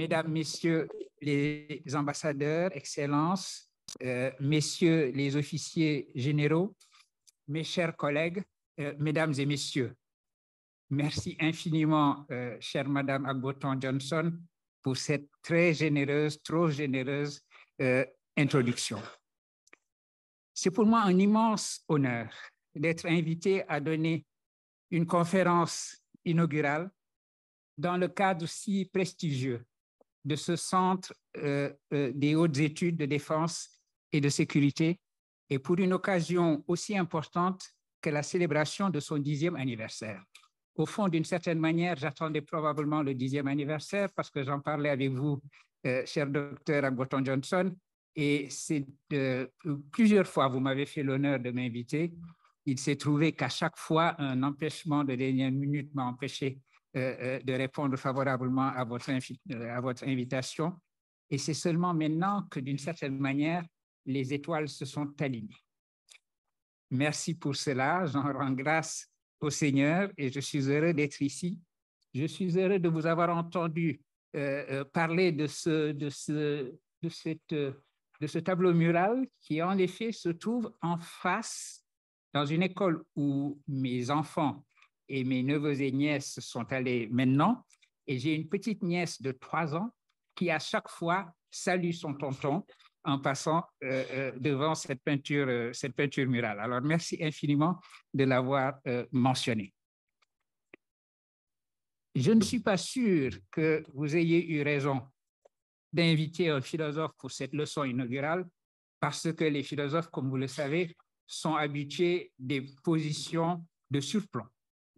Mesdames, Messieurs les ambassadeurs, Excellences, euh, Messieurs les officiers généraux, mes chers collègues, euh, Mesdames et Messieurs, merci infiniment, euh, chère Madame Agboton Johnson, pour cette très généreuse, trop généreuse introduction. C'est pour moi un immense honneur d'être invité à donner une conférence inaugurale dans le cadre si prestigieux de ce centre euh, euh, des hautes études de défense et de sécurité et pour une occasion aussi importante que la célébration de son dixième anniversaire. Au fond, d'une certaine manière, j'attendais probablement le dixième anniversaire parce que j'en parlais avec vous, euh, cher docteur agbotton Johnson, et c'est plusieurs fois vous m'avez fait l'honneur de m'inviter. Il s'est trouvé qu'à chaque fois, un empêchement de dernière minute m'a empêché euh, euh, de répondre favorablement à votre, euh, à votre invitation. Et c'est seulement maintenant que, d'une certaine manière, les étoiles se sont alignées. Merci pour cela. J'en rends grâce au Seigneur et je suis heureux d'être ici. Je suis heureux de vous avoir entendu parler de ce, de, ce, de, cette, de ce tableau mural qui, en effet, se trouve en face dans une école où mes enfants et mes neveux et nièces sont allés maintenant. Et j'ai une petite nièce de trois ans qui, à chaque fois, salue son tonton en passant euh, euh, devant cette peinture, euh, cette peinture murale. Alors, merci infiniment de l'avoir mentionné. Je ne suis pas sûr que vous ayez eu raison d'inviter un philosophe pour cette leçon inaugurale, parce que les philosophes, comme vous le savez, sont habitués des positions de surplomb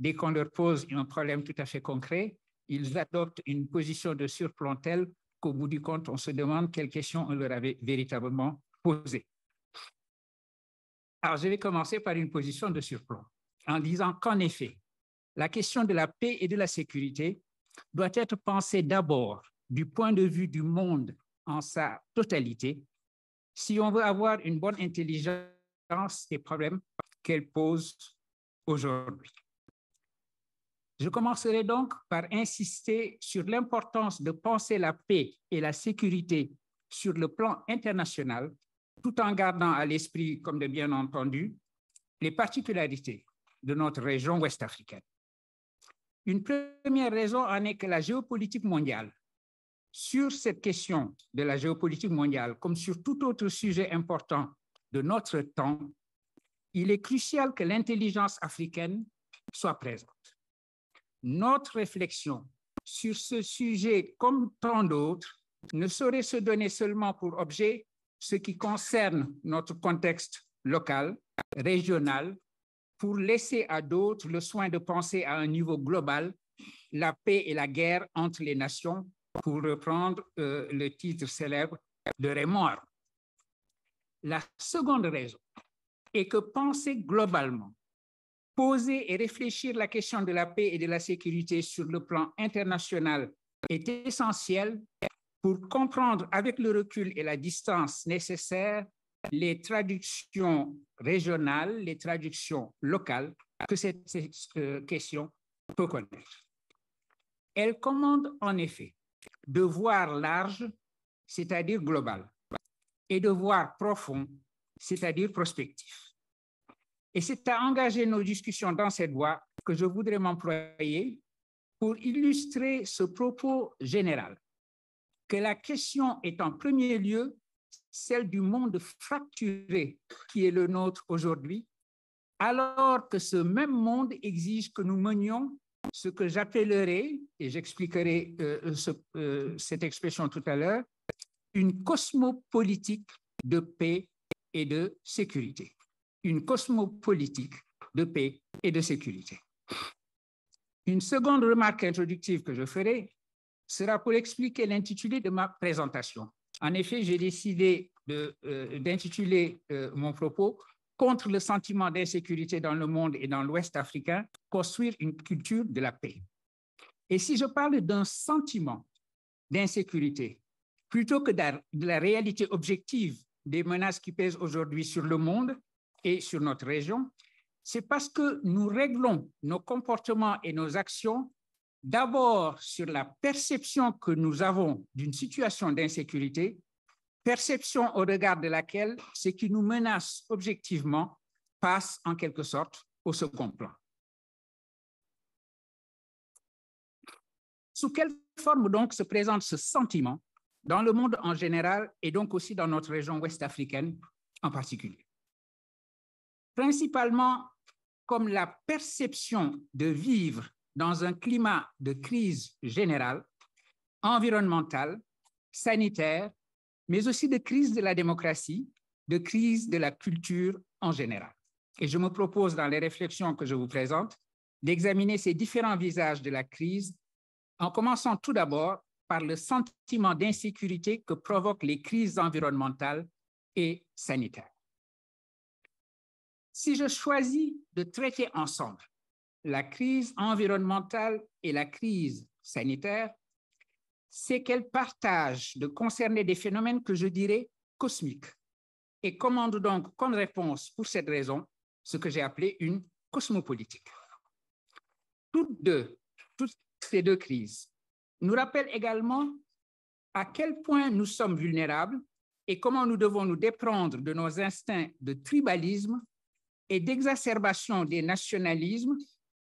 dès qu'on leur pose un problème tout à fait concret, ils adoptent une position de surplomb telle qu'au bout du compte, on se demande quelles questions on leur avait véritablement posées. Alors, je vais commencer par une position de surplomb, en disant qu'en effet, la question de la paix et de la sécurité doit être pensée d'abord du point de vue du monde en sa totalité, si on veut avoir une bonne intelligence des problèmes qu'elle pose aujourd'hui. Je commencerai donc par insister sur l'importance de penser la paix et la sécurité sur le plan international, tout en gardant à l'esprit, comme de bien entendu, les particularités de notre région ouest africaine. Une première raison en est que la géopolitique mondiale, sur cette question de la géopolitique mondiale, comme sur tout autre sujet important de notre temps, il est crucial que l'intelligence africaine soit présente. Notre réflexion sur ce sujet, comme tant d'autres, ne saurait se donner seulement pour objet ce qui concerne notre contexte local, régional, pour laisser à d'autres le soin de penser à un niveau global la paix et la guerre entre les nations, pour reprendre euh, le titre célèbre de Rémoire. La seconde raison est que penser globalement Poser et réfléchir la question de la paix et de la sécurité sur le plan international est essentiel pour comprendre avec le recul et la distance nécessaire les traductions régionales, les traductions locales que cette euh, question peut connaître. Elle commande en effet de voir large, c'est-à-dire global, et de voir profond, c'est-à-dire prospectif. Et c'est à engager nos discussions dans cette voie que je voudrais m'employer pour illustrer ce propos général, que la question est en premier lieu celle du monde fracturé qui est le nôtre aujourd'hui, alors que ce même monde exige que nous menions ce que j'appellerai, et j'expliquerai euh, euh, cette expression tout à l'heure, une cosmopolitique de paix et de sécurité une cosmopolitique de paix et de sécurité. Une seconde remarque introductive que je ferai sera pour expliquer l'intitulé de ma présentation. En effet, j'ai décidé euh, d'intituler euh, mon propos Contre le sentiment d'insécurité dans le monde et dans l'Ouest africain, construire une culture de la paix. Et si je parle d'un sentiment d'insécurité, plutôt que de la réalité objective des menaces qui pèsent aujourd'hui sur le monde, et sur notre région, c'est parce que nous réglons nos comportements et nos actions d'abord sur la perception que nous avons d'une situation d'insécurité, perception au regard de laquelle ce qui nous menace objectivement passe en quelque sorte au second plan. Sous quelle forme donc se présente ce sentiment dans le monde en général et donc aussi dans notre région ouest africaine en particulier principalement comme la perception de vivre dans un climat de crise générale, environnementale, sanitaire, mais aussi de crise de la démocratie, de crise de la culture en général. Et je me propose, dans les réflexions que je vous présente, d'examiner ces différents visages de la crise, en commençant tout d'abord par le sentiment d'insécurité que provoquent les crises environnementales et sanitaires. Si je choisis de traiter ensemble la crise environnementale et la crise sanitaire, c'est qu'elles partagent de concerner des phénomènes que je dirais cosmiques et commande donc comme réponse pour cette raison ce que j'ai appelé une cosmopolitique. Toutes deux, toutes ces deux crises nous rappellent également à quel point nous sommes vulnérables et comment nous devons nous déprendre de nos instincts de tribalisme et d'exacerbation des nationalismes,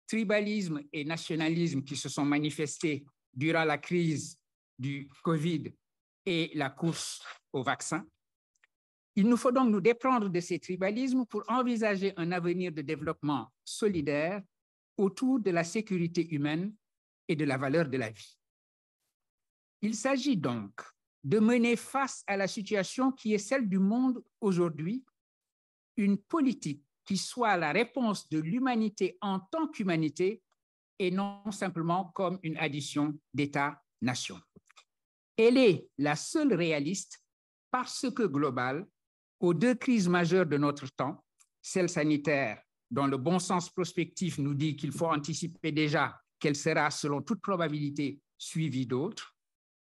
tribalisme et nationalisme qui se sont manifestés durant la crise du Covid et la course au vaccin. Il nous faut donc nous déprendre de ces tribalismes pour envisager un avenir de développement solidaire autour de la sécurité humaine et de la valeur de la vie. Il s'agit donc de mener face à la situation qui est celle du monde aujourd'hui, une politique qui soit la réponse de l'humanité en tant qu'humanité et non simplement comme une addition d'États-nations. Elle est la seule réaliste parce que globale aux deux crises majeures de notre temps, celle sanitaire, dont le bon sens prospectif nous dit qu'il faut anticiper déjà qu'elle sera, selon toute probabilité, suivie d'autres,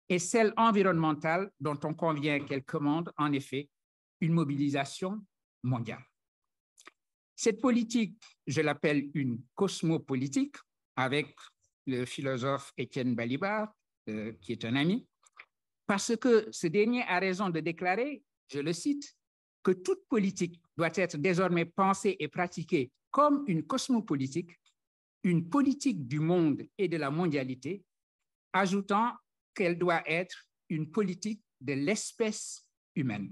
et celle environnementale, dont on convient qu'elle commande, en effet, une mobilisation mondiale. Cette politique, je l'appelle une cosmopolitique, avec le philosophe Étienne Balibar, euh, qui est un ami, parce que ce dernier a raison de déclarer, je le cite, que toute politique doit être désormais pensée et pratiquée comme une cosmopolitique, une politique du monde et de la mondialité, ajoutant qu'elle doit être une politique de l'espèce humaine.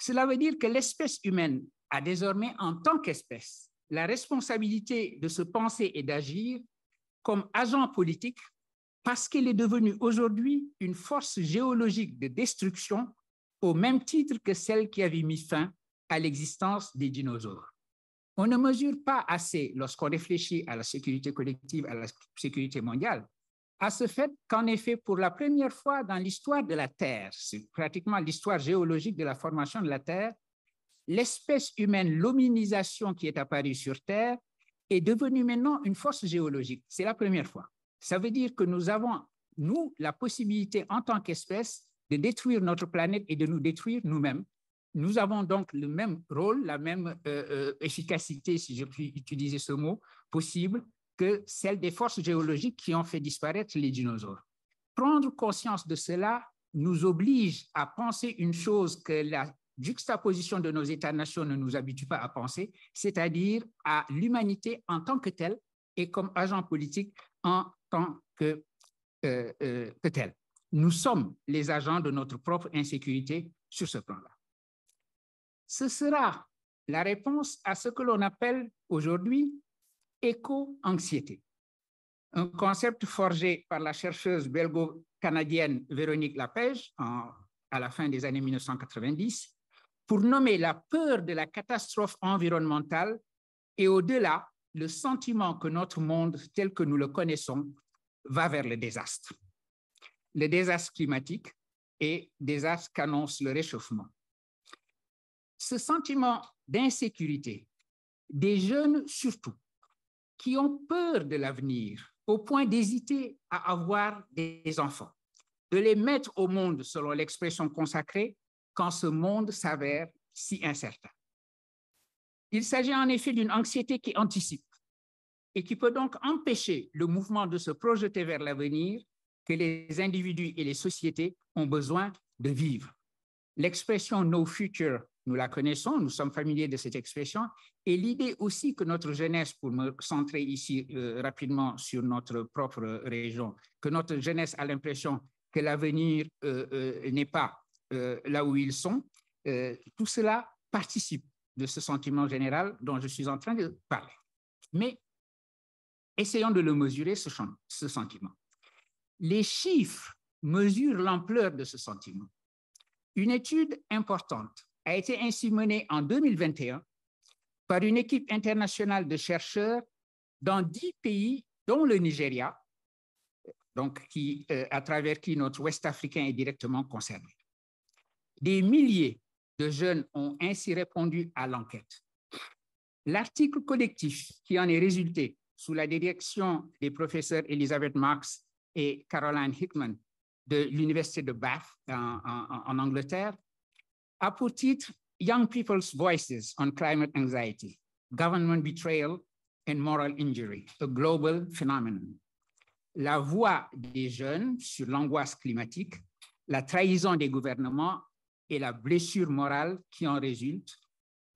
Cela veut dire que l'espèce humaine a désormais en tant qu'espèce la responsabilité de se penser et d'agir comme agent politique parce qu'elle est devenue aujourd'hui une force géologique de destruction au même titre que celle qui avait mis fin à l'existence des dinosaures. On ne mesure pas assez, lorsqu'on réfléchit à la sécurité collective, à la sécurité mondiale, à ce fait qu'en effet, pour la première fois dans l'histoire de la Terre, c'est pratiquement l'histoire géologique de la formation de la Terre, l'espèce humaine, l'hominisation qui est apparue sur Terre, est devenue maintenant une force géologique. C'est la première fois. Ça veut dire que nous avons, nous, la possibilité en tant qu'espèce de détruire notre planète et de nous détruire nous-mêmes. Nous avons donc le même rôle, la même euh, euh, efficacité, si je puis utiliser ce mot, possible que celle des forces géologiques qui ont fait disparaître les dinosaures. Prendre conscience de cela nous oblige à penser une chose que la juxtaposition de nos États-nations ne nous habitue pas à penser, c'est-à-dire à, l'humanité en tant que telle et comme agent politique en tant que, tel. Euh, euh, telle. Nous sommes les agents de notre propre insécurité sur ce plan-là. Ce sera la réponse à ce que l'on appelle aujourd'hui éco-anxiété, un concept forgé par la chercheuse belgo-canadienne Véronique Lapège à la fin des années 1990 pour nommer la peur de la catastrophe environnementale et au-delà le sentiment que notre monde tel que nous le connaissons va vers le désastre. Le désastre climatique et désastre qu'annonce le réchauffement. Ce sentiment d'insécurité des jeunes surtout, qui ont peur de l'avenir au point d'hésiter à avoir des enfants, de les mettre au monde selon l'expression consacrée quand ce monde s'avère si incertain. Il s'agit en effet d'une anxiété qui anticipe et qui peut donc empêcher le mouvement de se projeter vers l'avenir que les individus et les sociétés ont besoin de vivre. L'expression no future, nous la connaissons, nous sommes familiers de cette expression, et l'idée aussi que notre jeunesse, pour me centrer ici euh, rapidement sur notre propre région, que notre jeunesse a l'impression que l'avenir euh, euh, n'est pas euh, là où ils sont, euh, tout cela participe de ce sentiment général dont je suis en train de parler. Mais essayons de le mesurer, ce, sentiment. Les chiffres mesurent l'ampleur de ce sentiment. Une étude importante a été ainsi menée en 2021 par une équipe internationale de chercheurs dans dix pays, dont le Nigeria, donc qui, euh, à travers qui notre Ouest africain est directement concerné. Des milliers de jeunes ont ainsi répondu à l'enquête. L'article collectif qui en est résulté sous la direction des professeurs Elizabeth Marx et Caroline Hickman de l'Université de Bath en, Angleterre a pour titre Young People's Voices on Climate Anxiety, Government Betrayal and Moral Injury, a Global Phenomenon. La voix des jeunes sur l'angoisse climatique, la trahison des gouvernements et la blessure morale qui en résulte,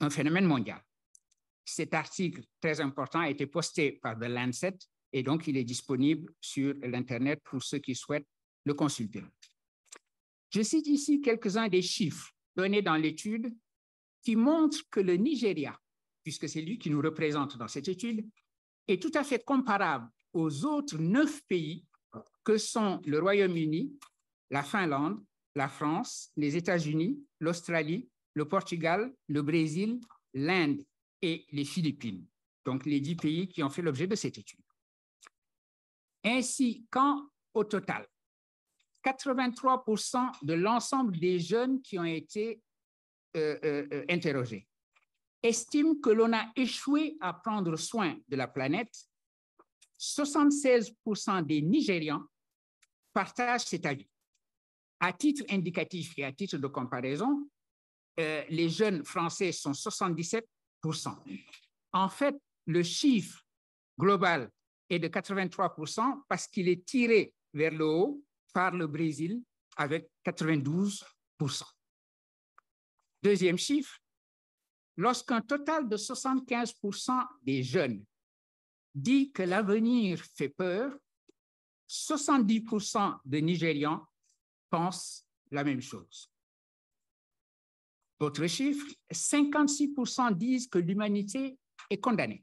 un phénomène mondial. Cet article très important a été posté par The Lancet et donc il est disponible sur l'Internet pour ceux qui souhaitent le consulter. Je cite ici quelques-uns des chiffres donnés dans l'étude qui montrent que le Nigeria, puisque c'est lui qui nous représente dans cette étude, est tout à fait comparable aux autres neuf pays que sont le Royaume-Uni, la Finlande, la France, les États-Unis, l'Australie, le Portugal, le Brésil, l'Inde et les Philippines, donc les dix pays qui ont fait l'objet de cette étude. Ainsi, quand au total, 83% de l'ensemble des jeunes qui ont été euh, euh, euh, interrogés estiment que l'on a échoué à prendre soin de la planète, 76% des Nigérians partagent cet avis. À titre indicatif et à titre de comparaison, euh, les jeunes français sont 77 En fait, le chiffre global est de 83 parce qu'il est tiré vers le haut par le Brésil avec 92 Deuxième chiffre, lorsqu'un total de 75 des jeunes dit que l'avenir fait peur, 70 des Nigérians pensent la même chose. Autre chiffre, 56% disent que l'humanité est condamnée.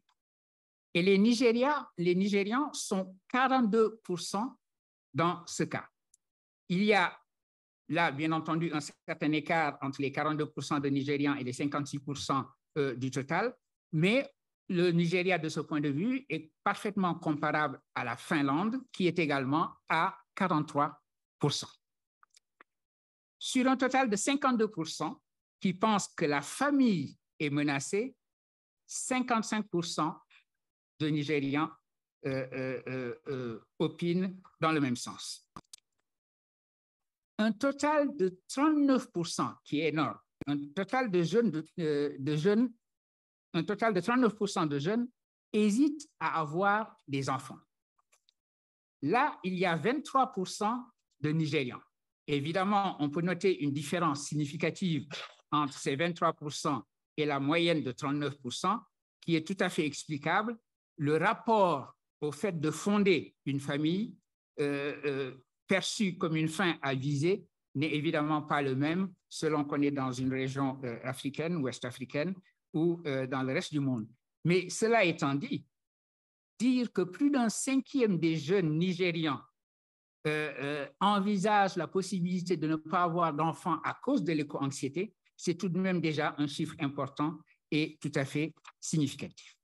Et les, Nigériens Nigérians sont 42% dans ce cas. Il y a là, bien entendu, un certain écart entre les 42% de Nigérians et les 56% euh, du total, mais le Nigeria, de ce point de vue, est parfaitement comparable à la Finlande, qui est également à 43% sur un total de 52% qui pensent que la famille est menacée, 55% de Nigérians euh, euh, euh, opinent dans le même sens. Un total de 39%, qui est énorme, un total de de jeunes un total de 39% de jeunes hésitent à avoir des enfants. Là, il y a 23% de Nigérians Évidemment, on peut noter une différence significative entre ces 23% et la moyenne de 39%, qui est tout à fait explicable. Le rapport au fait de fonder une famille euh, euh, perçue comme une fin à viser n'est évidemment pas le même selon qu'on est dans une région euh, africaine, ouest-africaine ou dans le reste du monde. Mais cela étant dit, dire que plus d'un cinquième des jeunes nigérians euh, euh, envisage la possibilité de ne pas avoir d'enfants à cause de l'éco-anxiété, c'est tout de même déjà un chiffre important et tout à fait significatif.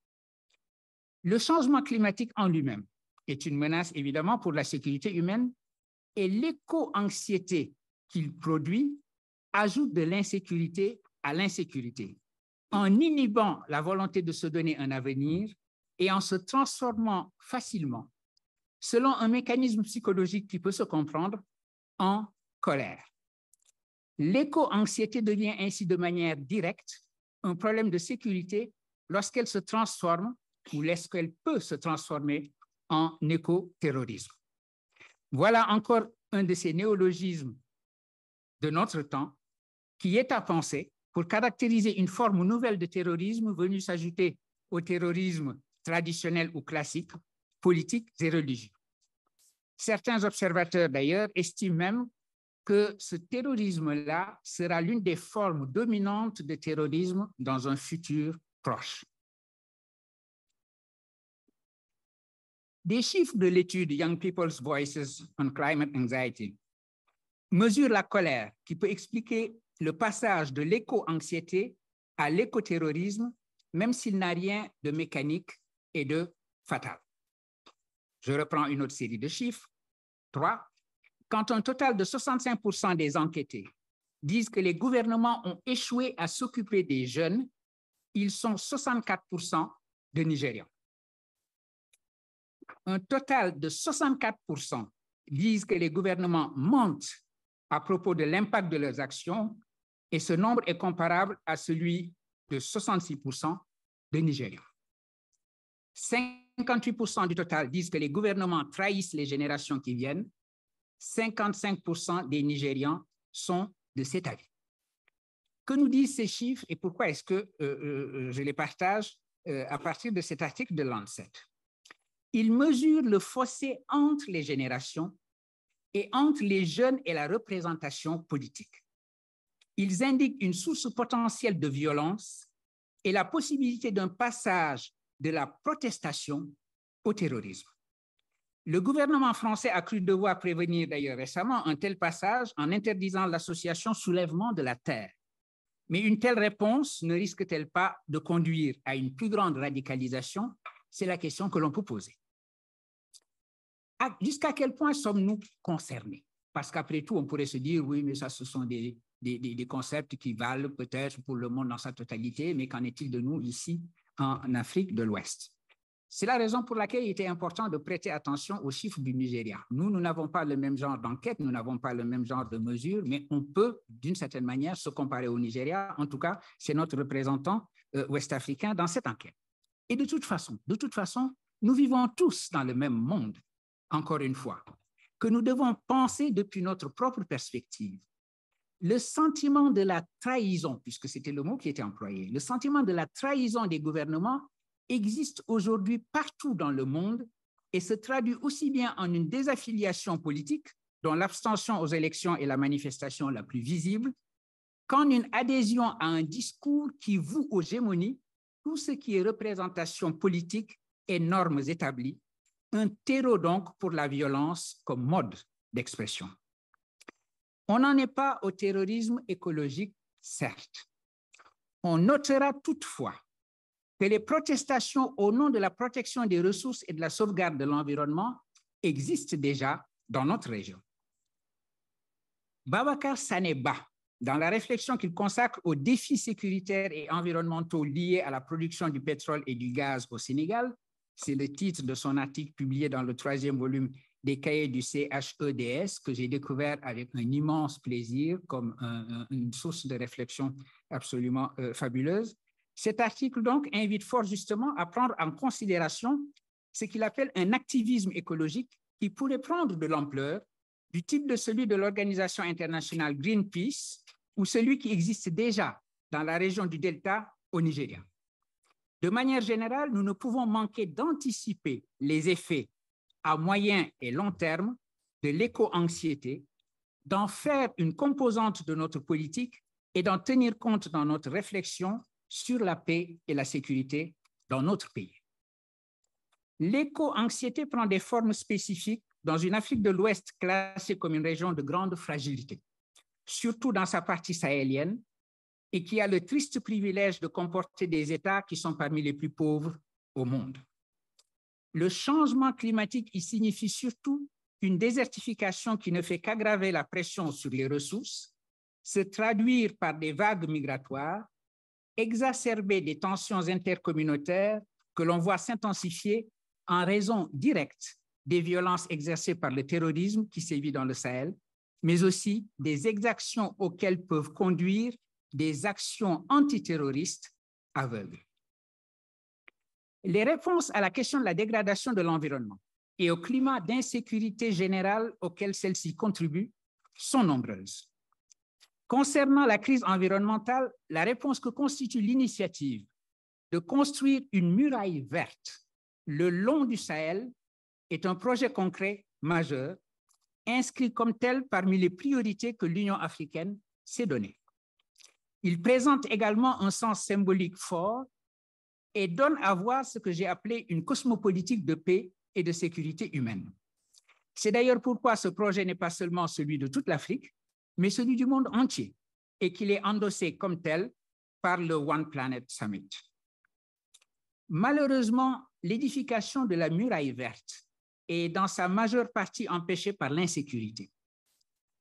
Le changement climatique en lui-même est une menace évidemment pour la sécurité humaine et l'éco-anxiété qu'il produit ajoute de l'insécurité à l'insécurité en inhibant la volonté de se donner un avenir et en se transformant facilement selon un mécanisme psychologique qui peut se comprendre en colère. L'éco-anxiété devient ainsi de manière directe un problème de sécurité lorsqu'elle se transforme ou lorsqu'elle peut se transformer en éco-terrorisme. Voilà encore un de ces néologismes de notre temps qui est à penser pour caractériser une forme nouvelle de terrorisme venue s'ajouter au terrorisme traditionnel ou classique, politique et religieux. Certains observateurs, d'ailleurs, estiment même que ce terrorisme-là sera l'une des formes dominantes de terrorisme dans un futur proche. Des chiffres de l'étude Young People's Voices on Climate Anxiety mesurent la colère qui peut expliquer le passage de l'éco-anxiété à l'éco-terrorisme, même s'il n'a rien de mécanique et de fatal. Je reprends une autre série de chiffres. 3. Quand un total de 65 des enquêtés disent que les gouvernements ont échoué à s'occuper des jeunes, ils sont 64 de Nigérians. Un total de 64 disent que les gouvernements mentent à propos de l'impact de leurs actions et ce nombre est comparable à celui de 66 de Nigériens. 5 58% du total disent que les gouvernements trahissent les générations qui viennent. 55% des Nigérians sont de cet avis. Que nous disent ces chiffres et pourquoi est-ce que euh, euh, euh, je les partage à partir de cet article de Lancet Ils mesurent le fossé entre les générations et entre les jeunes et la représentation politique. Ils indiquent une source potentielle de violence et la possibilité d'un passage de la protestation au terrorisme. Le gouvernement français a cru devoir prévenir d'ailleurs récemment un tel passage en interdisant l'association Soulèvement de la Terre. Mais une telle réponse ne risque-t-elle pas de conduire à une plus grande radicalisation C'est la question que l'on peut poser. Jusqu'à quel point sommes-nous concernés Parce qu'après tout, on pourrait se dire, oui, mais ça, ce sont des, des concepts qui valent peut-être pour le monde dans sa totalité, mais qu'en est-il de nous ici en Afrique de l'Ouest. C'est la raison pour laquelle il était important de prêter attention aux chiffres du Nigeria. Nous, nous n'avons pas le même genre d'enquête, nous n'avons pas le même genre de mesures, mais on peut, d'une certaine manière, se comparer au Nigeria. En tout cas, c'est notre représentant euh, ouest-africain dans cette enquête. Et de toute façon, de toute façon, nous vivons tous dans le même monde, encore une fois, que nous devons penser depuis notre propre perspective, le sentiment de la trahison, puisque c'était le mot qui était employé, le sentiment de la trahison des gouvernements existe aujourd'hui partout dans le monde et se traduit aussi bien en une désaffiliation politique, dont l'abstention aux élections est la manifestation la plus visible, qu'en une adhésion à un discours qui voue aux gémonies tout ce qui est représentation politique et normes établies, un terreau donc pour la violence comme mode d'expression. On n'en est pas au terrorisme écologique, certes. On notera toutefois que les protestations au nom de la protection des ressources et de la sauvegarde de l'environnement existent déjà dans notre région. Babacar Saneba, dans la réflexion qu'il consacre aux défis sécuritaires et environnementaux liés à la production du pétrole et du gaz au Sénégal, c'est le titre de son article publié dans le troisième volume des cahiers du CHEDS que j'ai découvert avec un immense plaisir comme une source de réflexion absolument euh, fabuleuse. Cet article donc invite fort justement à prendre en considération ce qu'il appelle un activisme écologique qui pourrait prendre de l'ampleur du type de celui de l'organisation internationale Greenpeace ou celui qui existe déjà dans la région du Delta au Nigeria. De manière générale, nous ne pouvons manquer d'anticiper les effets à moyen et long terme de l'éco-anxiété, d'en faire une composante de notre politique et d'en tenir compte dans notre réflexion sur la paix et la sécurité dans notre pays. L'éco-anxiété prend des formes spécifiques dans une Afrique de l'Ouest classée comme une région de grande fragilité, surtout dans sa partie sahélienne, et qui a le triste privilège de comporter des États qui sont parmi les plus pauvres au monde. Le changement climatique, y signifie surtout une désertification qui ne fait qu'aggraver la pression sur les ressources, se traduire par des vagues migratoires, exacerber des tensions intercommunautaires que l'on voit s'intensifier en raison directe des violences exercées par le terrorisme qui sévit dans le Sahel, mais aussi des exactions auxquelles peuvent conduire des actions antiterroristes aveugles les réponses à la question de la dégradation de l'environnement et au climat d'insécurité générale auquel celle-ci contribue sont nombreuses. Concernant la crise environnementale, la réponse que constitue l'initiative de construire une muraille verte le long du Sahel est un projet concret majeur, inscrit comme tel parmi les priorités que l'Union africaine s'est donnée. Il présente également un sens symbolique fort et donne à voir ce que j'ai appelé une cosmopolitique de paix et de sécurité humaine. C'est d'ailleurs pourquoi ce projet n'est pas seulement celui de toute l'Afrique, mais celui du monde entier, et qu'il est endossé comme tel par le One Planet Summit. Malheureusement, l'édification de la muraille verte est dans sa majeure partie empêchée par l'insécurité.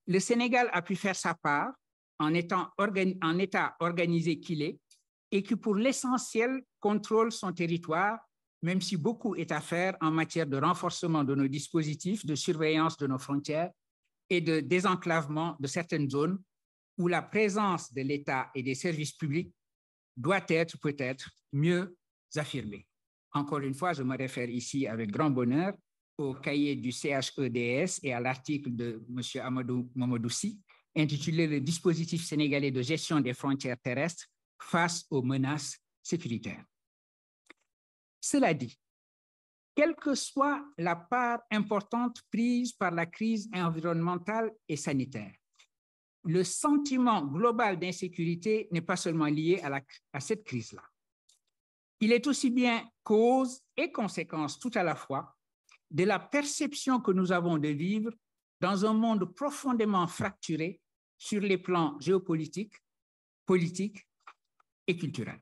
Le Sénégal a pu faire sa part en étant en état organisé qu'il est et qui, pour l'essentiel, contrôle son territoire, même si beaucoup est à faire en matière de renforcement de nos dispositifs, de surveillance de nos frontières et de désenclavement de certaines zones où la présence de l'État et des services publics doit être peut-être mieux affirmée. Encore une fois, je me réfère ici avec grand bonheur au cahier du CHEDS et à l'article de M. Amadou Mamodoussi intitulé Le dispositif sénégalais de gestion des frontières terrestres face aux menaces sécuritaires. Cela dit, quelle que soit la part importante prise par la crise environnementale et sanitaire, le sentiment global d'insécurité n'est pas seulement lié à, à cette crise-là. Il est aussi bien cause et conséquence tout à la fois de la perception que nous avons de vivre dans un monde profondément fracturé sur les plans géopolitiques, politiques, et culturel.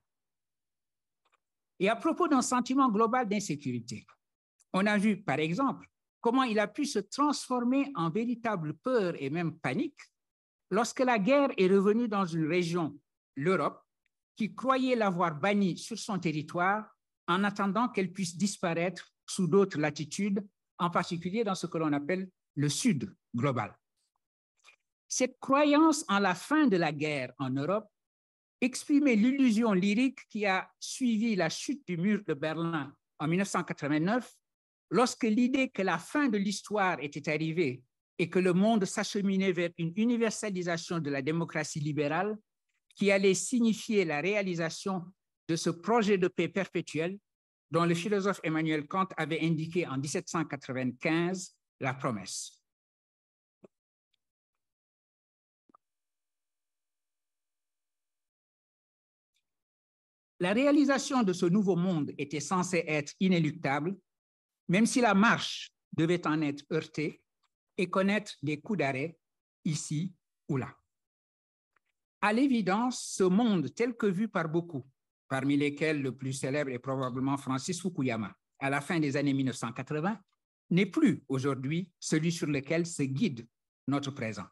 Et à propos d'un sentiment global d'insécurité, on a vu par exemple comment il a pu se transformer en véritable peur et même panique lorsque la guerre est revenue dans une région, l'Europe, qui croyait l'avoir bannie sur son territoire en attendant qu'elle puisse disparaître sous d'autres latitudes, en particulier dans ce que l'on appelle le Sud global. Cette croyance en la fin de la guerre en Europe exprimer l'illusion lyrique qui a suivi la chute du mur de Berlin en 1989, lorsque l'idée que la fin de l'histoire était arrivée et que le monde s'acheminait vers une universalisation de la démocratie libérale qui allait signifier la réalisation de ce projet de paix perpétuelle dont le philosophe Emmanuel Kant avait indiqué en 1795 la promesse. La réalisation de ce nouveau monde était censée être inéluctable, même si la marche devait en être heurtée et connaître des coups d'arrêt ici ou là. À l'évidence, ce monde tel que vu par beaucoup, parmi lesquels le plus célèbre est probablement Francis Fukuyama, à la fin des années 1980, n'est plus aujourd'hui celui sur lequel se guide notre présent.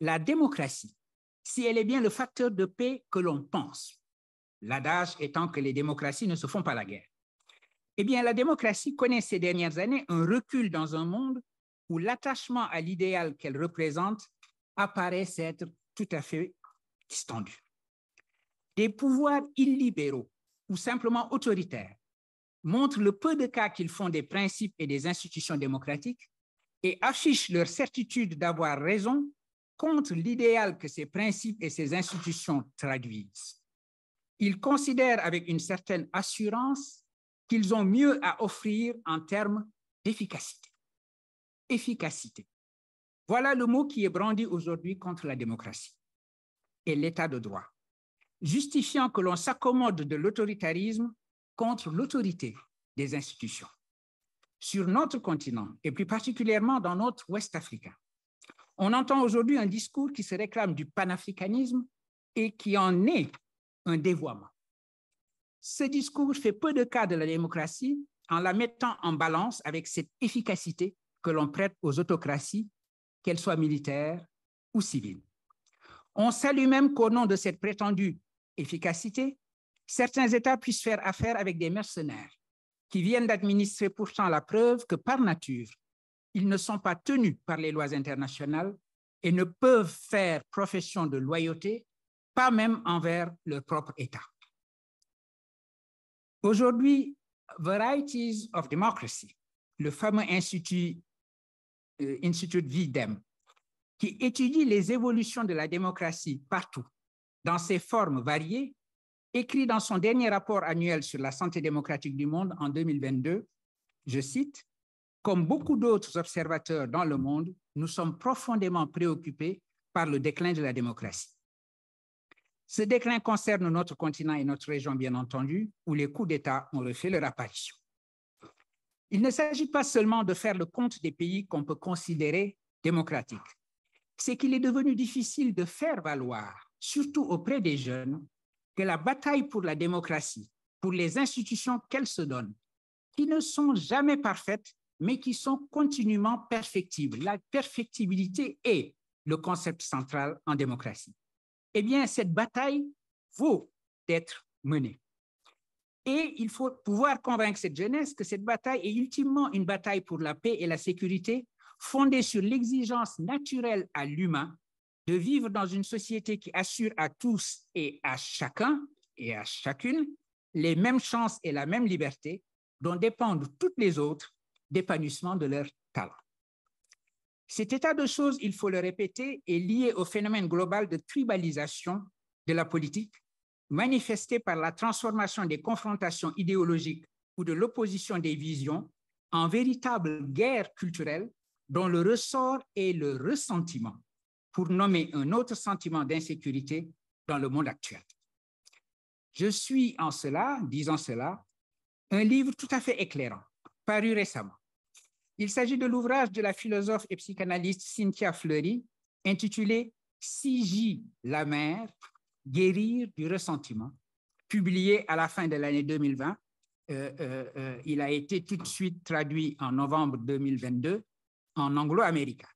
La démocratie, si elle est bien le facteur de paix que l'on pense, l'adage étant que les démocraties ne se font pas la guerre. Eh bien, la démocratie connaît ces dernières années un recul dans un monde où l'attachement à l'idéal qu'elle représente apparaît s'être tout à fait distendu. Des pouvoirs illibéraux ou simplement autoritaires montrent le peu de cas qu'ils font des principes et des institutions démocratiques et affichent leur certitude d'avoir raison contre l'idéal que ces principes et ces institutions traduisent ils considèrent avec une certaine assurance qu'ils ont mieux à offrir en termes d'efficacité. Efficacité. Voilà le mot qui est brandi aujourd'hui contre la démocratie et l'état de droit, justifiant que l'on s'accommode de l'autoritarisme contre l'autorité des institutions. Sur notre continent, et plus particulièrement dans notre Ouest africain, on entend aujourd'hui un discours qui se réclame du panafricanisme et qui en est un dévoiement. Ce discours fait peu de cas de la démocratie en la mettant en balance avec cette efficacité que l'on prête aux autocraties, qu'elles soient militaires ou civiles. On salue même qu'au nom de cette prétendue efficacité, certains États puissent faire affaire avec des mercenaires qui viennent d'administrer pourtant la preuve que par nature, ils ne sont pas tenus par les lois internationales et ne peuvent faire profession de loyauté pas même envers leur propre État. Aujourd'hui, Varieties of Democracy, le fameux euh, institut, VIDEM, qui étudie les évolutions de la démocratie partout, dans ses formes variées, écrit dans son dernier rapport annuel sur la santé démocratique du monde en 2022, je cite, Comme beaucoup d'autres observateurs dans le monde, nous sommes profondément préoccupés par le déclin de la démocratie. Ce déclin concerne notre continent et notre région, bien entendu, où les coups d'État ont refait leur apparition. Il ne s'agit pas seulement de faire le compte des pays qu'on peut considérer démocratiques. C'est qu'il est devenu difficile de faire valoir, surtout auprès des jeunes, que la bataille pour la démocratie, pour les institutions qu'elles se donnent, qui ne sont jamais parfaites, mais qui sont continuellement perfectibles. La perfectibilité est le concept central en démocratie eh bien, cette bataille vaut d'être menée. Et il faut pouvoir convaincre cette jeunesse que cette bataille est ultimement une bataille pour la paix et la sécurité, fondée sur l'exigence naturelle à l'humain de vivre dans une société qui assure à tous et à chacun et à chacune les mêmes chances et la même liberté dont dépendent toutes les autres d'épanouissement de leur talents. Cet état de choses, il faut le répéter, est lié au phénomène global de tribalisation de la politique, manifesté par la transformation des confrontations idéologiques ou de l'opposition des visions en véritable guerre culturelle dont le ressort est le ressentiment, pour nommer un autre sentiment d'insécurité dans le monde actuel. Je suis en cela, disant cela, un livre tout à fait éclairant, paru récemment, il s'agit de l'ouvrage de la philosophe et psychanalyste Cynthia Fleury, intitulé sigil la mère guérir du ressentiment, publié à la fin de l'année 2020. Euh, euh, euh, il a été tout de suite traduit en novembre 2022 en anglo-américain.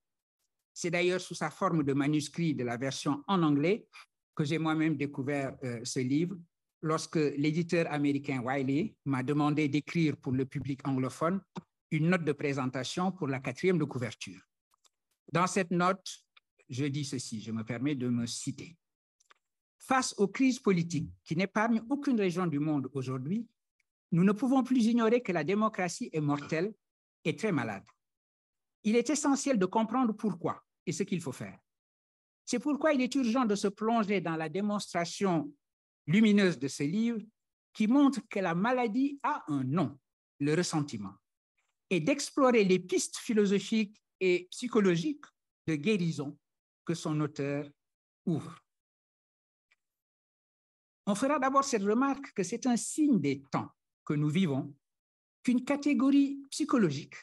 C'est d'ailleurs sous sa forme de manuscrit de la version en anglais que j'ai moi-même découvert ce livre lorsque l'éditeur américain Wiley m'a demandé d'écrire pour le public anglophone une note de présentation pour la quatrième de couverture. Dans cette note, je dis ceci, je me permets de me citer. Face aux crises politiques qui n'épargnent aucune région du monde aujourd'hui, nous ne pouvons plus ignorer que la démocratie est mortelle et très malade. Il est essentiel de comprendre pourquoi et ce qu'il faut faire. C'est pourquoi il est urgent de se plonger dans la démonstration lumineuse de ce livre qui montre que la maladie a un nom, le ressentiment et d'explorer les pistes philosophiques et psychologiques de guérison que son auteur ouvre. On fera d'abord cette remarque que c'est un signe des temps que nous vivons qu'une catégorie psychologique,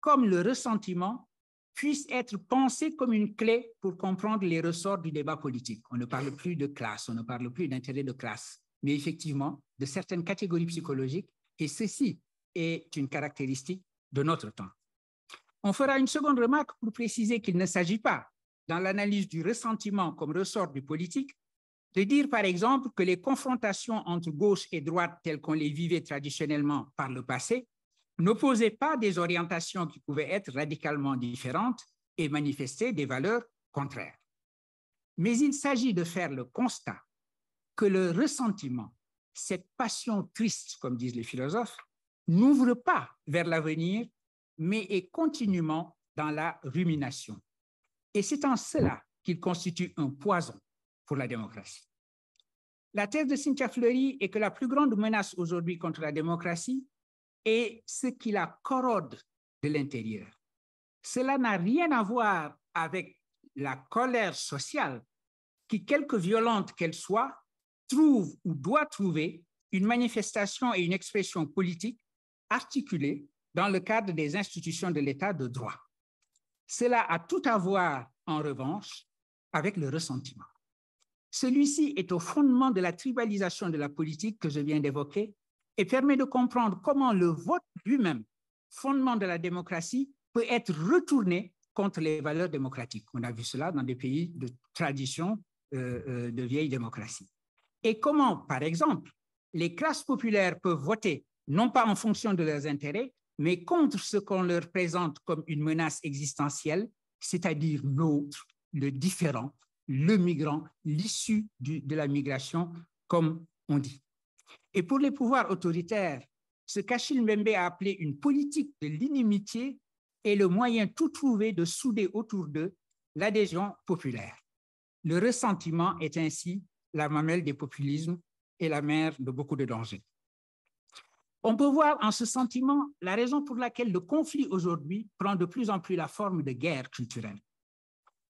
comme le ressentiment, puisse être pensée comme une clé pour comprendre les ressorts du débat politique. On ne parle plus de classe, on ne parle plus d'intérêt de classe, mais effectivement de certaines catégories psychologiques, et ceci est une caractéristique de notre temps. On fera une seconde remarque pour préciser qu'il ne s'agit pas, dans l'analyse du ressentiment comme ressort du politique, de dire par exemple que les confrontations entre gauche et droite telles qu'on les vivait traditionnellement par le passé n'opposaient pas des orientations qui pouvaient être radicalement différentes et manifester des valeurs contraires. Mais il s'agit de faire le constat que le ressentiment, cette passion triste, comme disent les philosophes, n'ouvre pas vers l'avenir, mais est continuellement dans la rumination. Et c'est en cela qu'il constitue un poison pour la démocratie. La thèse de Cynthia Fleury est que la plus grande menace aujourd'hui contre la démocratie est ce qui la corrode de l'intérieur. Cela n'a rien à voir avec la colère sociale qui, quelque violente qu'elle soit, trouve ou doit trouver une manifestation et une expression politique articulé dans le cadre des institutions de l'État de droit. Cela a tout à voir, en revanche, avec le ressentiment. Celui-ci est au fondement de la tribalisation de la politique que je viens d'évoquer et permet de comprendre comment le vote lui-même, fondement de la démocratie, peut être retourné contre les valeurs démocratiques. On a vu cela dans des pays de tradition euh, euh, de vieille démocratie. Et comment, par exemple, les classes populaires peuvent voter non pas en fonction de leurs intérêts, mais contre ce qu'on leur présente comme une menace existentielle, c'est-à-dire l'autre, le différent, le migrant, l'issue de la migration, comme on dit. Et pour les pouvoirs autoritaires, ce qu'Achille Mbembe a appelé une politique de l'inimitié est le moyen tout trouvé de souder autour d'eux l'adhésion populaire. Le ressentiment est ainsi la mamelle des populismes et la mère de beaucoup de dangers. On peut voir en ce sentiment la raison pour laquelle le conflit aujourd'hui prend de plus en plus la forme de guerre culturelle.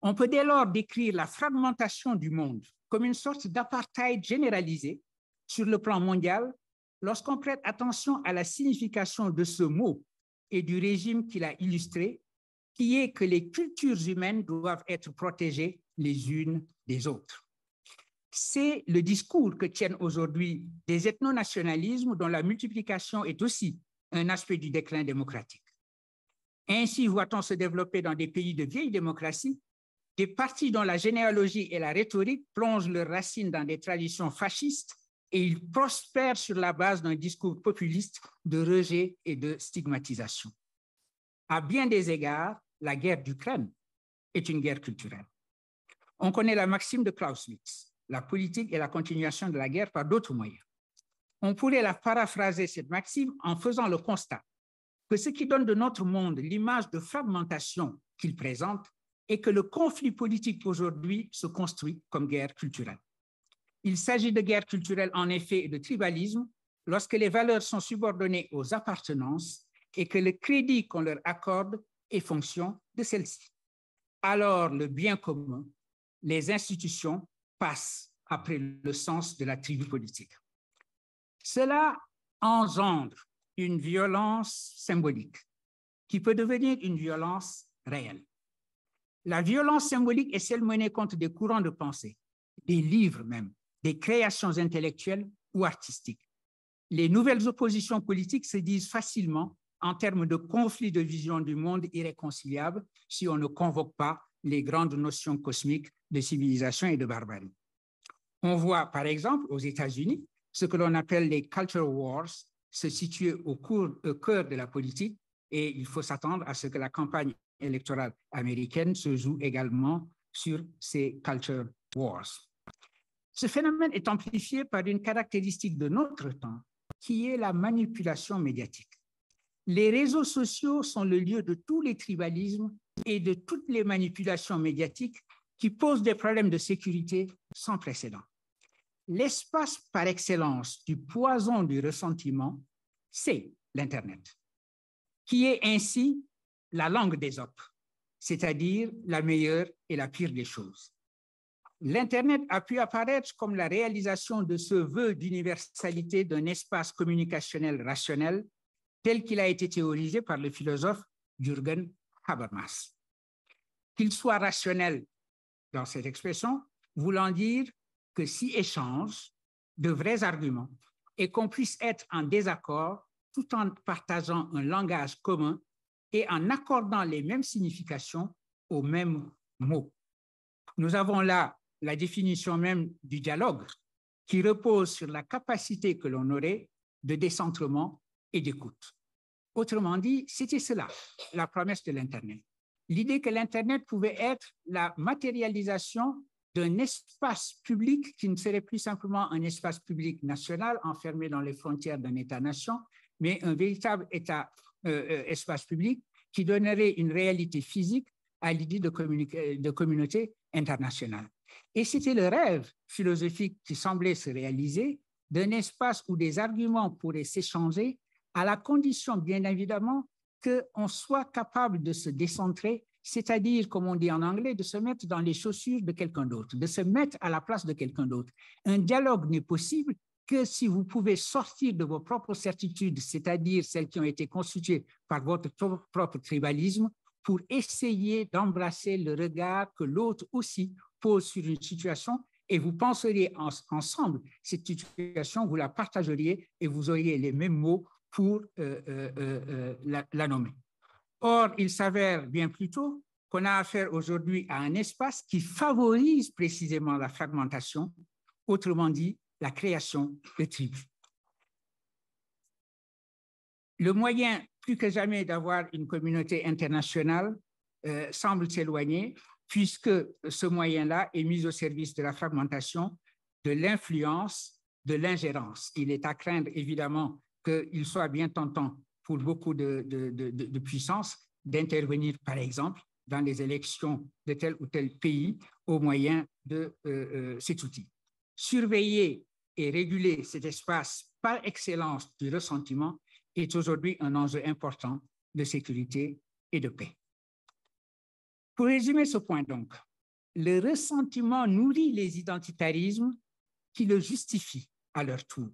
On peut dès lors décrire la fragmentation du monde comme une sorte d'apartheid généralisé sur le plan mondial lorsqu'on prête attention à la signification de ce mot et du régime qu'il a illustré, qui est que les cultures humaines doivent être protégées les unes des autres c'est le discours que tiennent aujourd'hui des ethno dont la multiplication est aussi un aspect du déclin démocratique. Ainsi voit-on se développer dans des pays de vieille démocratie des partis dont la généalogie et la rhétorique plongent leurs racines dans des traditions fascistes et ils prospèrent sur la base d'un discours populiste de rejet et de stigmatisation. À bien des égards, la guerre d'Ukraine est une guerre culturelle. On connaît la maxime de Klaus Clausewitz la politique et la continuation de la guerre par d'autres moyens. On pourrait la paraphraser, cette maxime, en faisant le constat que ce qui donne de notre monde l'image de fragmentation qu'il présente est que le conflit politique aujourd'hui se construit comme guerre culturelle. Il s'agit de guerre culturelle en effet et de tribalisme lorsque les valeurs sont subordonnées aux appartenances et que le crédit qu'on leur accorde est fonction de celles-ci. Alors le bien commun, les institutions passe après le sens de la tribu politique. Cela engendre une violence symbolique qui peut devenir une violence réelle. La violence symbolique est celle menée contre des courants de pensée, des livres même, des créations intellectuelles ou artistiques. Les nouvelles oppositions politiques se disent facilement en termes de conflits de vision du monde irréconciliables si on ne convoque pas les grandes notions cosmiques de civilisation et de barbarie. On voit par exemple aux États-Unis ce que l'on appelle les culture wars se situer au, cœur de la politique et il faut s'attendre à ce que la campagne électorale américaine se joue également sur ces culture wars. Ce phénomène est amplifié par une caractéristique de notre temps qui est la manipulation médiatique. Les réseaux sociaux sont le lieu de tous les tribalismes et de toutes les manipulations médiatiques qui posent des problèmes de sécurité sans précédent. L'espace par excellence du poison du ressentiment, c'est l'Internet, qui est ainsi la langue des op. c'est-à-dire la meilleure et la pire des choses. L'Internet a pu apparaître comme la réalisation de ce vœu d'universalité d'un espace communicationnel rationnel tel qu'il a été théorisé par le philosophe Jürgen Habermas. Qu'il soit rationnel dans cette expression, voulant dire que si échange de vrais arguments et qu'on puisse être en désaccord tout en partageant un langage commun et en accordant les mêmes significations aux mêmes mots. Nous avons là la définition même du dialogue qui repose sur la capacité que l'on aurait de décentrement et d'écoute. Autrement dit, c'était cela, la promesse de l'Internet. L'idée que l'Internet pouvait être la matérialisation d'un espace public qui ne serait plus simplement un espace public national enfermé dans les frontières d'un État-nation, mais un véritable euh, euh, espace public qui donnerait une réalité physique à l'idée de, de communauté internationale. Et c'était le rêve philosophique qui semblait se réaliser d'un espace où des arguments pourraient s'échanger à la condition, bien évidemment, qu'on soit capable de se décentrer, c'est-à-dire, comme on dit en anglais, de se mettre dans les chaussures de quelqu'un d'autre, de se mettre à la place de quelqu'un d'autre. Un dialogue n'est possible que si vous pouvez sortir de vos propres certitudes, c'est-à-dire celles qui ont été constituées par votre propre tribalisme, pour essayer d'embrasser le regard que l'autre aussi pose sur une situation et vous penseriez ensemble cette situation, vous la partageriez et vous auriez les mêmes mots pour euh, euh, euh, la, nommer. Or, il s'avère bien plus tôt qu'on a affaire aujourd'hui à un espace qui favorise précisément la fragmentation, autrement dit, la création de tribus. Le moyen plus que jamais d'avoir une communauté internationale semble s'éloigner, puisque ce moyen-là est mis au service de la fragmentation, de l'influence, de l'ingérence. Il est à craindre évidemment qu'il soit bien tentant pour beaucoup de, puissances d'intervenir, par exemple, dans les élections de tel ou tel pays au moyen de euh, euh, cet outil. Surveiller et réguler cet espace par excellence du ressentiment est aujourd'hui un enjeu important de sécurité et de paix. Pour résumer ce point donc, le ressentiment nourrit les identitarismes qui le justifient à leur tour.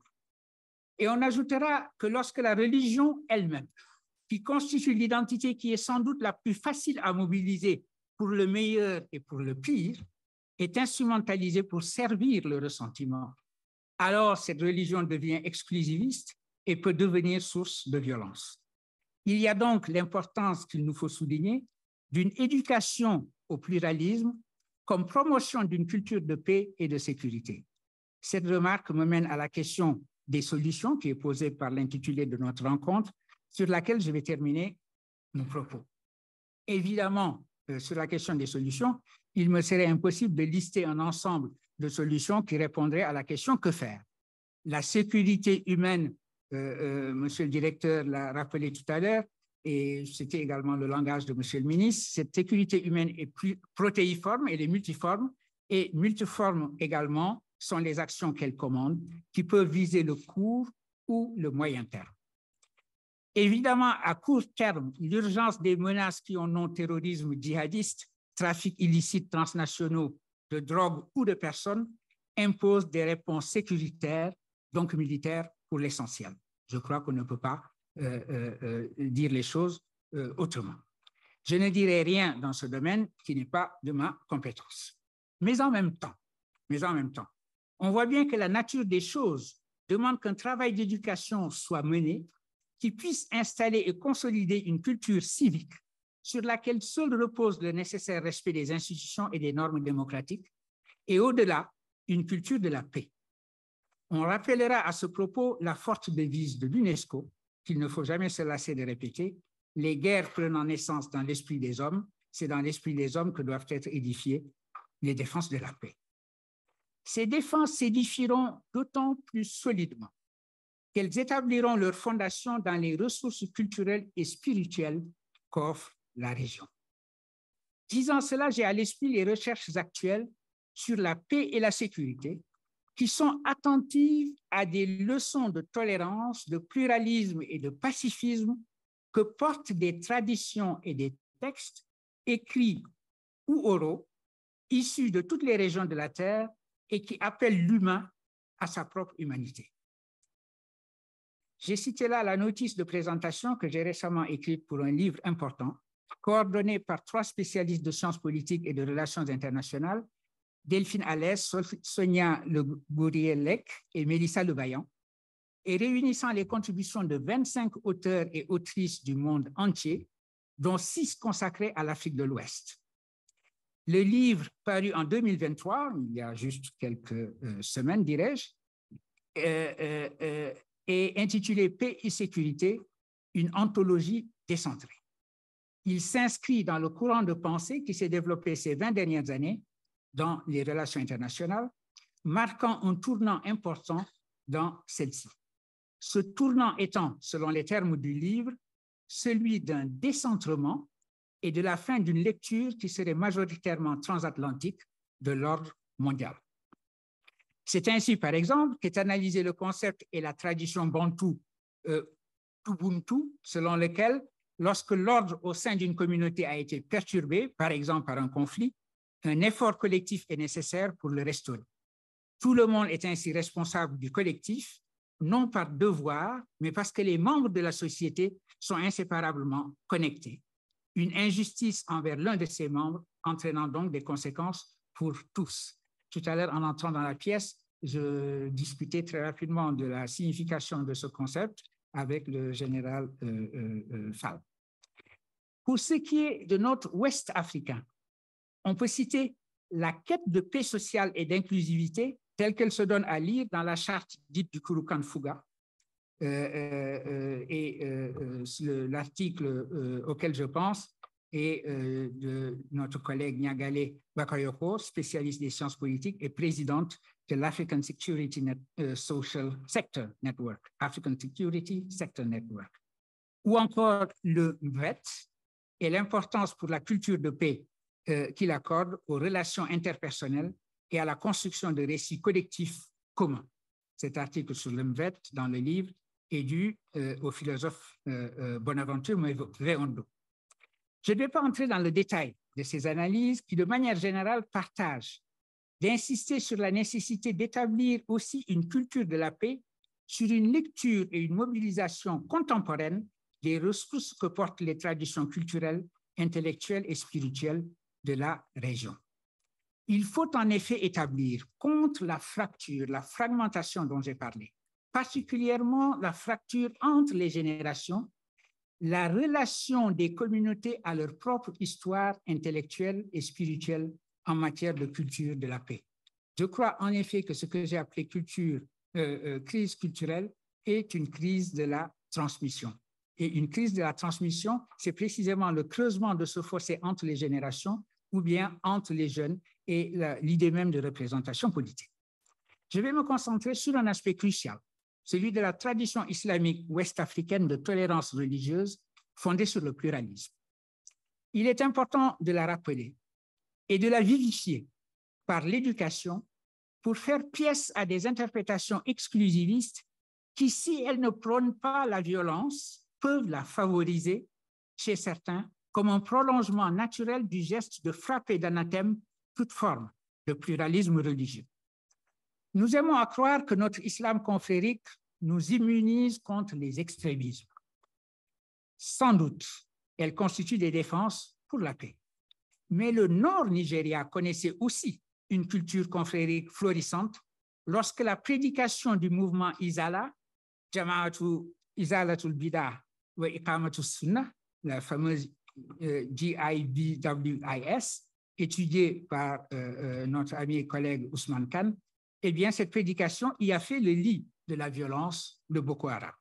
Et on ajoutera que lorsque la religion elle-même, qui constitue l'identité qui est sans doute la plus facile à mobiliser pour le meilleur et pour le pire, est instrumentalisée pour servir le ressentiment, alors cette religion devient exclusiviste et peut devenir source de violence. Il y a donc l'importance qu'il nous faut souligner d'une éducation au pluralisme comme promotion d'une culture de paix et de sécurité. Cette remarque me mène à la question des solutions qui est posée par l'intitulé de notre rencontre, sur laquelle je vais terminer mon propos. Évidemment, euh, sur la question des solutions, il me serait impossible de lister un ensemble de solutions qui répondraient à la question que faire. La sécurité humaine, euh, euh, Monsieur le directeur l'a rappelé tout à l'heure, et c'était également le langage de Monsieur le ministre, cette sécurité humaine est plus protéiforme, elle est multiforme, et multiforme également sont les actions qu'elle commande qui peuvent viser le court ou le moyen terme. Évidemment, à court terme, l'urgence des menaces qui ont non terrorisme djihadiste, trafic illicite transnationaux de drogue ou de personnes impose des réponses sécuritaires, donc militaires pour l'essentiel. Je crois qu'on ne peut pas euh, euh, euh, dire les choses autrement. Je ne dirai rien dans ce domaine qui n'est pas de ma compétence. Mais en même temps, mais en même temps, on voit bien que la nature des choses demande qu'un travail d'éducation soit mené qui puisse installer et consolider une culture civique sur laquelle seul repose le nécessaire respect des institutions et des normes démocratiques, et au-delà, une culture de la paix. On rappellera à ce propos la forte devise de l'UNESCO, qu'il ne faut jamais se lasser de répéter, les guerres prenant naissance dans l'esprit des hommes, c'est dans l'esprit des hommes que doivent être édifiées les défenses de la paix. Ces défenses s'édifieront d'autant plus solidement qu'elles établiront leurs fondations dans les ressources culturelles et spirituelles qu'offre la région. Disant cela, j'ai à l'esprit les recherches actuelles sur la paix et la sécurité qui sont attentives à des leçons de tolérance, de pluralisme et de pacifisme que portent des traditions et des textes écrits ou oraux issus de toutes les régions de la Terre et qui appelle l'humain à sa propre humanité. J'ai cité là la notice de présentation que j'ai récemment écrite pour un livre important, coordonné par trois spécialistes de sciences politiques et de relations internationales, Delphine Alès, Sonia Le Gourielec et Mélissa Lebaillon, et réunissant les contributions de 25 auteurs et autrices du monde entier, dont six consacrés à l'Afrique de l'Ouest. Le livre paru en 2023, il y a juste quelques euh, semaines, dirais-je, euh, euh, est intitulé Paix et sécurité, une anthologie décentrée. Il s'inscrit dans le courant de pensée qui s'est développé ces 20 dernières années dans les relations internationales, marquant un tournant important dans celle-ci. Ce tournant étant, selon les termes du livre, celui d'un décentrement et de la fin d'une lecture qui serait majoritairement transatlantique de l'ordre mondial. C'est ainsi, par exemple, qu'est analysé le concept et la tradition bantou, euh, Ubuntu, selon lequel, lorsque l'ordre au sein d'une communauté a été perturbé, par exemple par un conflit, un effort collectif est nécessaire pour le restaurer. Tout le monde est ainsi responsable du collectif, non par devoir, mais parce que les membres de la société sont inséparablement connectés une injustice envers l'un de ses membres, entraînant donc des conséquences pour tous. Tout à l'heure, en entrant dans la pièce, je discutais très rapidement de la signification de ce concept avec le général euh, euh, euh Fall. Pour ce qui est de notre Ouest africain, on peut citer la quête de paix sociale et d'inclusivité telle qu'elle se donne à lire dans la charte dite du Kurukan Fuga, euh, euh, euh, et l'article auquel je pense est de notre collègue Niagale Bakayoko, spécialiste des sciences politiques et présidente de l'African Security Social Sector Network, African Security Sector Network, ou encore le MVET et l'importance pour la culture de paix qu'il accorde aux relations interpersonnelles et à la construction de récits collectifs communs. Cet article sur le MVET dans le livre est due euh, au philosophe euh, euh, Bonaventure Bonaventure Verondo. Je ne vais pas entrer dans le détail de ces analyses qui, de manière générale, partagent d'insister sur la nécessité d'établir aussi une culture de la paix, sur une lecture et une mobilisation contemporaine des ressources que portent les traditions culturelles, intellectuelles et spirituelles de la région. Il faut en effet établir, contre la fracture, la fragmentation dont j'ai parlé, particulièrement la fracture entre les générations, la relation des communautés à leur propre histoire intellectuelle et spirituelle en matière de culture de la paix. Je crois en effet que ce que j'ai appelé culture, euh, euh, crise culturelle est une crise de la transmission. Et une crise de la transmission, c'est précisément le creusement de ce fossé entre les générations ou bien entre les jeunes et l'idée même de représentation politique. Je vais me concentrer sur un aspect crucial celui de la tradition islamique ouest-africaine de tolérance religieuse fondée sur le pluralisme. Il est important de la rappeler et de la vivifier par l'éducation pour faire pièce à des interprétations exclusivistes qui, si elles ne prônent pas la violence, peuvent la favoriser chez certains comme un prolongement naturel du geste de frapper d'anathème toute forme de pluralisme religieux. Nous aimons à croire que notre islam confrérique nous immunise contre les extrémismes. Sans doute, elle constitue des défenses pour la paix. Mais le nord Nigeria connaissait aussi une culture confrérique florissante lorsque la prédication du mouvement Izala, Jama'atu Bida wa Sunnah, la fameuse euh, GIBWIS, étudiée par euh, euh, notre ami et collègue Ousmane Khan, eh bien, cette prédication y a fait le lit de la violence de Boko Haram.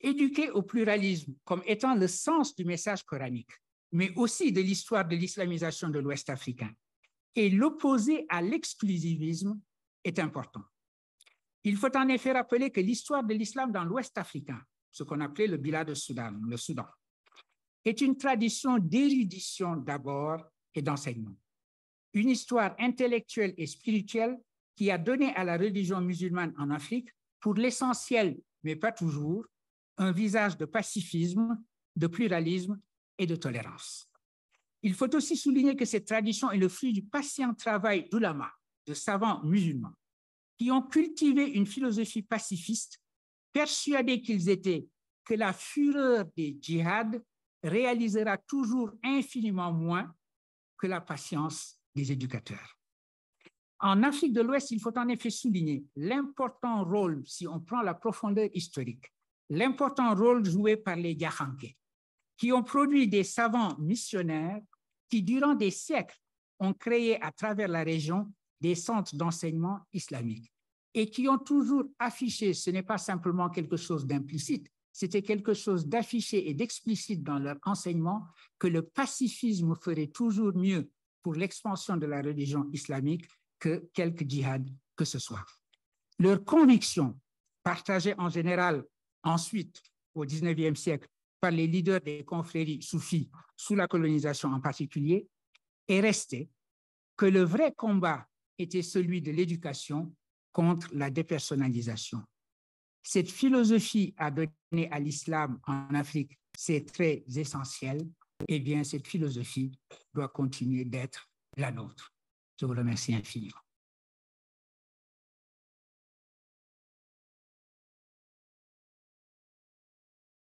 Éduquer au pluralisme comme étant le sens du message coranique, mais aussi de l'histoire de l'islamisation de l'Ouest africain, et l'opposer à l'exclusivisme est important. Il faut en effet rappeler que l'histoire de l'islam dans l'Ouest africain, ce qu'on appelait le Bila de Soudan, le Soudan, est une tradition d'érudition d'abord et d'enseignement. Une histoire intellectuelle et spirituelle qui a donné à la religion musulmane en Afrique, pour l'essentiel, mais pas toujours, un visage de pacifisme, de pluralisme et de tolérance. Il faut aussi souligner que cette tradition est le fruit du patient travail d'ulama, de savants musulmans, qui ont cultivé une philosophie pacifiste, persuadés qu'ils étaient que la fureur des djihad réalisera toujours infiniment moins que la patience des éducateurs. En Afrique de l'Ouest, il faut en effet souligner l'important rôle, si on prend la profondeur historique, l'important rôle joué par les Yahanké, qui ont produit des savants missionnaires qui, durant des siècles, ont créé à travers la région des centres d'enseignement islamique et qui ont toujours affiché, ce n'est pas simplement quelque chose d'implicite, c'était quelque chose d'affiché et d'explicite dans leur enseignement que le pacifisme ferait toujours mieux pour l'expansion de la religion islamique que quelque djihad que ce soit. Leur conviction, partagée en général ensuite au XIXe siècle par les leaders des confréries soufis sous la colonisation en particulier, est restée que le vrai combat était celui de l'éducation contre la dépersonnalisation. Cette philosophie a donné à l'islam en Afrique c'est très essentiel. et eh bien cette philosophie doit continuer d'être la nôtre. Je vous remercie infiniment.